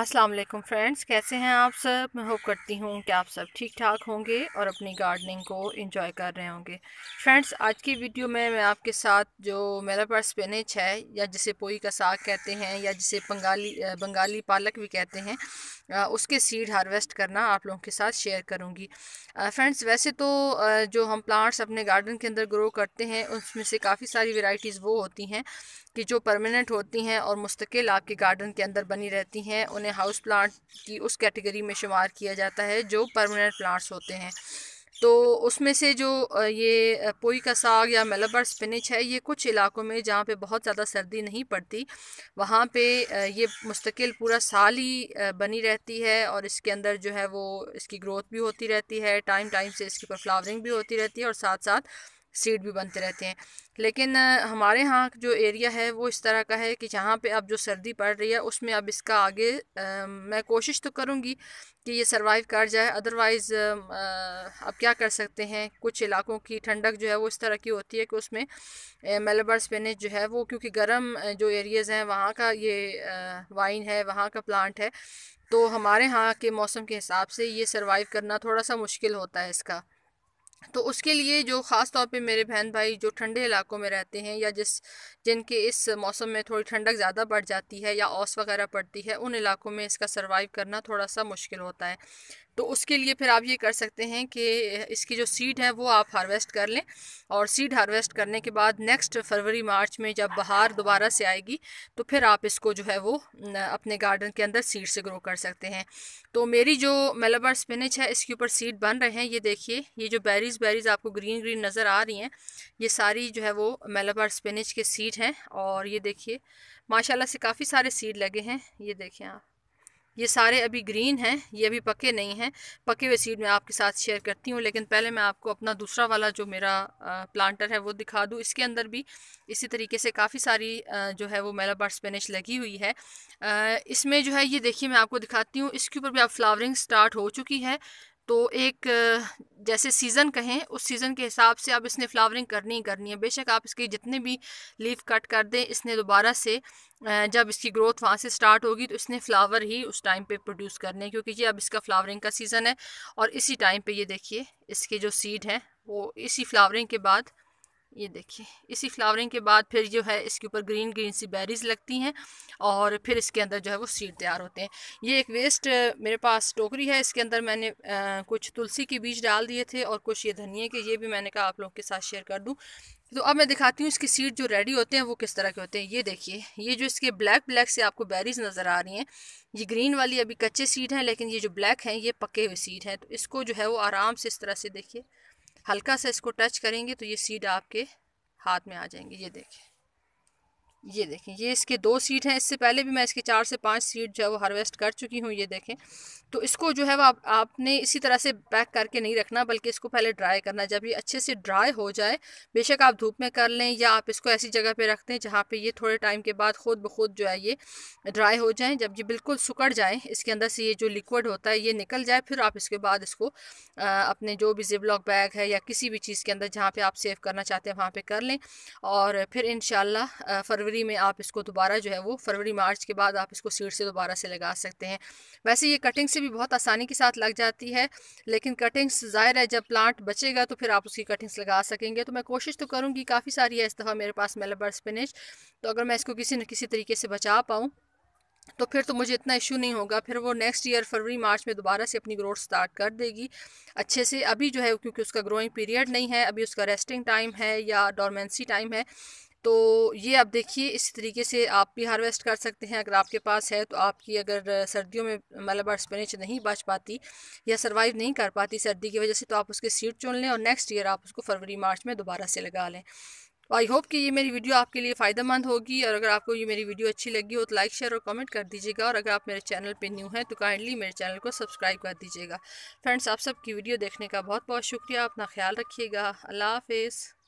अस्सलाम वालेकुम फ्रेंड्स कैसे हैं आप सब मैं होप करती हूँ कि आप सब ठीक ठाक होंगे और अपनी गार्डनिंग को इंजॉय कर रहे होंगे फ्रेंड्स आज की वीडियो में मैं आपके साथ जो मेरा पास स्पेनेच है या जिसे पोई का साग कहते हैं या जिसे बंगाली बंगाली पालक भी कहते हैं उसके सीड हार्वेस्ट करना आप लोगों के साथ शेयर करूँगी फ्रेंड्स वैसे तो जो हम प्लांट्स अपने गार्डन के अंदर ग्रो करते हैं उसमें से काफ़ी सारी वेराइटीज़ वो होती हैं कि जो परमानेंट होती हैं और मुस्तकिल आपके गार्डन के अंदर बनी रहती हैं उन्हें हाउस प्लांट की उस कैटेगरी में शुमार किया जाता है जो परमानेंट प्लांट्स होते हैं तो उसमें से जो ये पोई का साग या मेलबर स्पिनिच है ये कुछ इलाकों में जहाँ पे बहुत ज़्यादा सर्दी नहीं पड़ती वहाँ पे ये मुस्तकिल पूरा साल ही बनी रहती है और इसके अंदर जो है वो इसकी ग्रोथ भी होती रहती है टाइम टाइम से इसकी पर फ्लावरिंग भी होती रहती है और साथ साथ सीड भी बनते रहते हैं लेकिन हमारे यहाँ जो एरिया है वो इस तरह का है कि जहाँ पे अब जो सर्दी पड़ रही है उसमें अब इसका आगे आ, मैं कोशिश तो करूँगी कि ये सरवाइव कर जाए अदरवाइज़ अब क्या कर सकते हैं कुछ इलाकों की ठंडक जो है वो इस तरह की होती है कि उसमें मेलबर पेनेज जो है वो क्योंकि गर्म जो एरियाज़ हैं वहाँ का ये वाइन है वहाँ का प्लांट है तो हमारे यहाँ के मौसम के हिसाब से ये सर्वाइव करना थोड़ा सा मुश्किल होता है इसका तो उसके लिए जो ख़ास तौर पे मेरे बहन भाई जो ठंडे इलाकों में रहते हैं या जिस जिनके इस मौसम में थोड़ी ठंडक ज़्यादा बढ़ जाती है या ओस वगैरह पड़ती है उन इलाकों में इसका सरवाइव करना थोड़ा सा मुश्किल होता है तो उसके लिए फिर आप ये कर सकते हैं कि इसकी जो सीड है वो आप हार्वेस्ट कर लें और सीड हार्वेस्ट करने के बाद नेक्स्ट फरवरी मार्च में जब बाहर दोबारा से आएगी तो फिर आप इसको जो है वो अपने गार्डन के अंदर सीड से ग्रो कर सकते हैं तो मेरी जो मेलाबार स्पिनिच है इसके ऊपर सीड बन रहे हैं ये देखिए ये जो बेरीज़ बेरीज़ आपको ग्रीन ग्रीन नज़र आ रही हैं ये सारी जो है वो मेलाबार स्पिनिच के सीड हैं और ये देखिए माशाला से काफ़ी सारे सीड लगे हैं ये देखें आप ये सारे अभी ग्रीन हैं ये अभी पके नहीं हैं पके हुए सीड मैं आपके साथ शेयर करती हूँ लेकिन पहले मैं आपको अपना दूसरा वाला जो मेरा प्लांटर है वो दिखा दूँ इसके अंदर भी इसी तरीके से काफ़ी सारी जो है वो मेलाबार स्पेनिश लगी हुई है इसमें जो है ये देखिए मैं आपको दिखाती हूँ इसके ऊपर भी आप फ्लावरिंग स्टार्ट हो चुकी है तो एक जैसे सीज़न कहें उस सीज़न के हिसाब से आप इसने फ्लावरिंग करनी ही करनी है बेशक आप इसकी जितने भी लीफ कट कर दें इसने दोबारा से जब इसकी ग्रोथ वहाँ से स्टार्ट होगी तो इसने फ्लावर ही उस टाइम पे प्रोड्यूस करने हैं क्योंकि ये अब इसका फ्लावरिंग का सीज़न है और इसी टाइम पे ये देखिए इसके जो सीड हैं वो इसी फ्लावरिंग के बाद ये देखिए इसी फ्लावरिंग के बाद फिर जो है इसके ऊपर ग्रीन ग्रीन सी बेरीज लगती हैं और फिर इसके अंदर जो है वो सीड तैयार होते हैं ये एक वेस्ट मेरे पास टोकरी है इसके अंदर मैंने आ, कुछ तुलसी के बीज डाल दिए थे और कुछ ये धनिए के ये भी मैंने कहा आप लोगों के साथ शेयर कर दूँ तो अब मैं दिखाती हूँ इसके सीड जो रेडी होते हैं वो किस तरह के होते हैं ये देखिए ये जो इसके ब्लैक ब्लैक से आपको बेरीज नज़र आ रही हैं ये ग्रीन वाली अभी कच्चे सीड हैं लेकिन ये जो ब्लैक हैं ये पके हुए सीड हैं तो इसको जो है वो आराम से इस तरह से देखिए हल्का सा इसको टच करेंगे तो ये सीड आपके हाथ में आ जाएंगे ये देखें ये देखें ये इसके दो सीट हैं इससे पहले भी मैं इसके चार से पांच सीट जो है वो हार्वेस्ट कर चुकी हूँ ये देखें तो इसको जो है वो आप, आपने इसी तरह से पैक करके नहीं रखना बल्कि इसको पहले ड्राई करना जब ये अच्छे से ड्राई हो जाए बेशक आप धूप में कर लें या आप इसको ऐसी जगह पे रख दें जहाँ पे ये थोड़े टाइम के बाद खुद ब खुद जो है ये ड्राई हो जाए जब ये बिल्कुल सुकड़ जाएँ इसके अंदर से ये जो लिक्विड होता है ये निकल जाए फिर आप इसके बाद इसको अपने जो भी जिबलॉक बैग है या किसी भी चीज़ के अंदर जहाँ पर आप सेव करना चाहते हैं वहाँ पर कर लें और फिर इन फरवरी फरवरी में आप इसको दोबारा जो है वो फरवरी मार्च के बाद आप इसको सीड से दोबारा से लगा सकते हैं वैसे ये कटिंग से भी बहुत आसानी के साथ लग जाती है लेकिन कटिंग्स ज़ाहिर है जब प्लांट बचेगा तो फिर आप उसकी कटिंग्स लगा सकेंगे तो मैं कोशिश तो करूँगी काफ़ी सारी है इस दफ़ा मेरे पास मेलाबर स्पिनिच तो अगर मैं इसको किसी न किसी तरीके से बचा पाऊँ तो फिर तो मुझे इतना इशू नहीं होगा फिर वो नेक्स्ट ईयर फरवरी मार्च में दोबारा से अपनी ग्रोथ स्टार्ट कर देगी अच्छे से अभी जो है क्योंकि उसका ग्रोइंग पीरियड नहीं है अभी उसका रेस्टिंग टाइम है या डॉर्मेंसी टाइम है तो ये आप देखिए इसी तरीके से आप भी हार्वेस्ट कर सकते हैं अगर आपके पास है तो आपकी अगर सर्दियों में मलबार स्पेनिच नहीं बच पाती या सर्वाइव नहीं कर पाती सर्दी की वजह से तो आप उसके सीड चुन लें और नेक्स्ट ईयर आप उसको फरवरी मार्च में दोबारा से लगा लें तो आई होप कि ये मेरी वीडियो आपके लिए फ़ायदेमंद होगी और अगर आपको ये मेरी वीडियो अच्छी लगी हो तो लाइक शेयर और कमेंट कर दीजिएगा और अगर आप मेरे चैनल पे न्यू हैं तो काइंडली मेरे चैनल को सब्सक्राइब कर दीजिएगा फ्रेंड्स आप सबकी वीडियो देखने का बहुत बहुत शुक्रिया अपना ख्याल रखिएगा अल्लाह हाफिज़